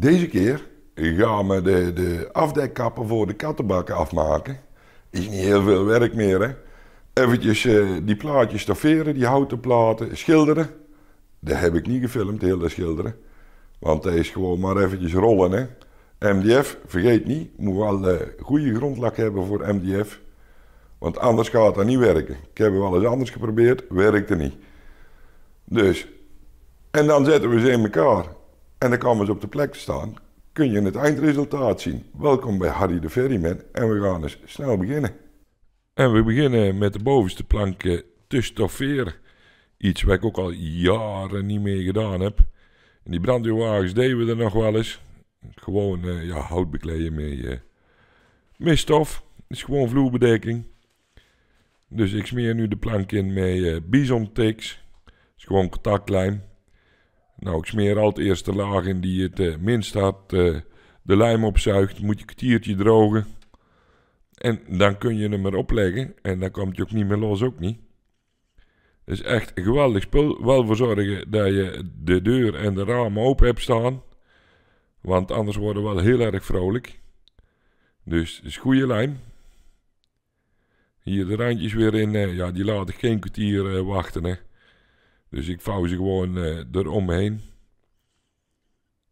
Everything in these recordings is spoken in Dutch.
Deze keer gaan we de, de afdekkappen voor de kattenbakken afmaken. Is niet heel veel werk meer, hè. Eventjes eh, die plaatjes stofferen, die houten platen, schilderen. Dat heb ik niet gefilmd, heel dat schilderen. Want dat is gewoon maar eventjes rollen, hè. MDF, vergeet niet, moet wel uh, goede grondlak hebben voor MDF. Want anders gaat dat niet werken. Ik heb wel eens anders geprobeerd, werkte niet. Dus, en dan zetten we ze in elkaar. En dan komen ze op de plek staan. Kun je het eindresultaat zien? Welkom bij Harry de Ferryman en we gaan eens snel beginnen. En we beginnen met de bovenste planken te stofferen. Iets wat ik ook al jaren niet meer gedaan heb. En die brandweerwagens deden we er nog wel eens. Gewoon eh, ja, hout bekleden met, uh, met Het is gewoon vloerbedekking. Dus ik smeer nu de plank in met uh, bison is gewoon contactlijm. Nou, ik smeer al de eerste laag in die het uh, minst had. Eh, de lijm opzuigt, moet je een kwartiertje drogen. En dan kun je hem erop leggen en dan komt hij ook niet meer los, ook niet. Dat is echt een geweldig spul. Wel voor zorgen dat je de deur en de ramen open hebt staan. Want anders worden we wel heel erg vrolijk. Dus het is goede lijm. Hier de randjes weer in. Eh, ja, die laat ik geen kwartier wachten, hè. Dus ik vouw ze gewoon eh, eromheen.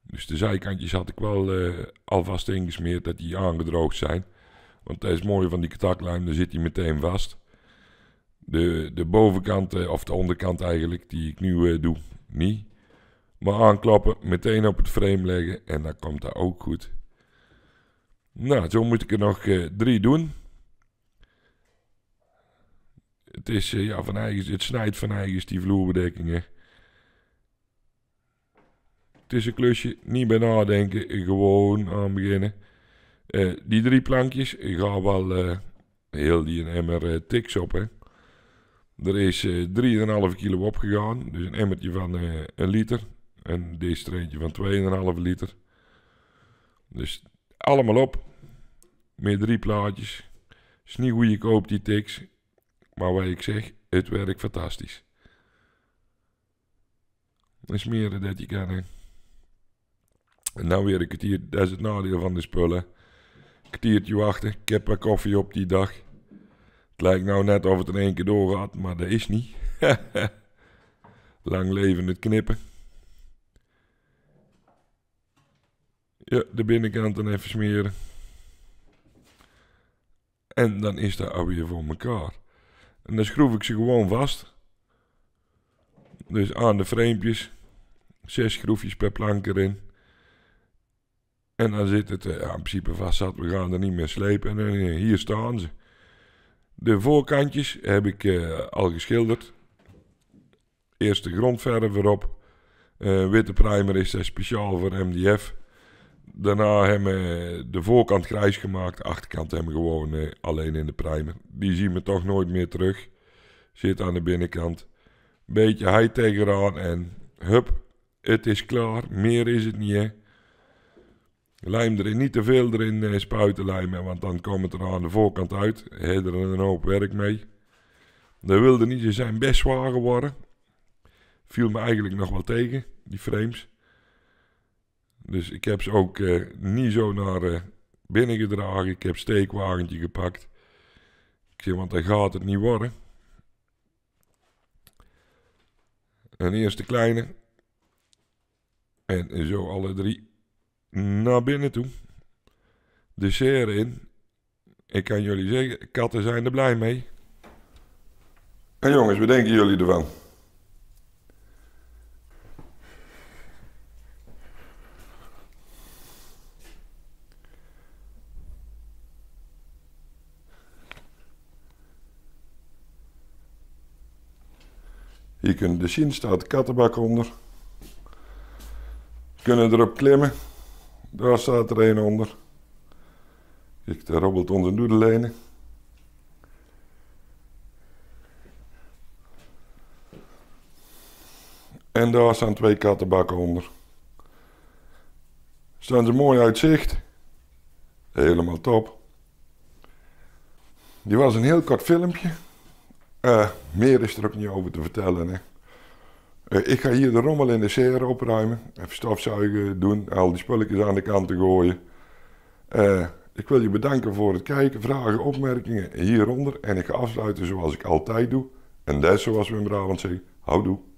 Dus de zijkantjes had ik wel eh, alvast ingesmeerd dat die aangedroogd zijn. Want dat is mooi van die contactlijm, dan zit hij meteen vast. De, de bovenkant, eh, of de onderkant eigenlijk, die ik nu doe, niet. Maar aanklappen, meteen op het frame leggen en dan komt dat ook goed. Nou, zo moet ik er nog drie doen. Het, is, eh, ja, van eigen, het snijdt van eigen die vloerbedekkingen. Het is een klusje, niet bij nadenken, gewoon aan beginnen. Eh, die drie plankjes, ik ga wel eh, heel die een emmer tiks op. Hè. Er is 3,5 kilo opgegaan, dus een emmertje van een liter. En deze treintje van 2,5 liter. Dus allemaal op. Met drie plaatjes. Is niet hoe je koopt die tiks. Maar wat ik zeg, het werkt fantastisch. En smeren dat je kan. En nou weer een kwartier, dat is het nadeel van de spullen. Kwartiertje wachten, ik heb een koffie op die dag. Het lijkt nou net of het in één keer doorgaat, maar dat is niet. Lang leven het knippen. Ja, de binnenkant dan even smeren. En dan is dat alweer voor elkaar. En dan schroef ik ze gewoon vast. Dus aan de framepjes. Zes schroefjes per plank erin. En dan zit het eh, ja, in principe vast zat. We gaan er niet meer slepen. En eh, hier staan ze. De voorkantjes heb ik eh, al geschilderd. Eerst de grondverf erop. witte primer is speciaal voor MDF. Daarna hebben we de voorkant grijs gemaakt. De achterkant hebben we gewoon eh, alleen in de primer. Die zien we toch nooit meer terug. Zit aan de binnenkant. Beetje high tegenaan en hup, het is klaar. Meer is het niet Lijm erin, niet te veel erin uh, eh, spuiten lijmen, want dan komt het er aan de voorkant uit. Hij er een hoop werk mee. Dat wilde niet, zijn best zwaar geworden. Viel me eigenlijk nog wel tegen, die frames. Dus ik heb ze ook eh, niet zo naar eh, binnen gedragen. Ik heb steekwagentje gepakt. Ik zeg, want dan gaat het niet worden. Een eerste kleine. En zo alle drie naar binnen toe. De serre in. Ik kan jullie zeggen, katten zijn er blij mee. En jongens, wat denken jullie ervan? Hier kunnen de zien, staat de kattenbak onder. Kunnen erop klimmen. Daar staat er een onder. Ik daar robbelt onze doedelenen. En daar staan twee kattenbakken onder. Staan ze mooi uitzicht, Helemaal top. Die was een heel kort filmpje. Uh, meer is er ook niet over te vertellen. Hè. Eh, ik ga hier de rommel in de serre opruimen. Even stofzuigen doen, al die spulletjes aan de kant te gooien. Uh, ik wil je bedanken voor het kijken, vragen, opmerkingen hieronder. En ik ga afsluiten zoals ik altijd doe. En dat zoals we in Brabant zeggen, houdoe.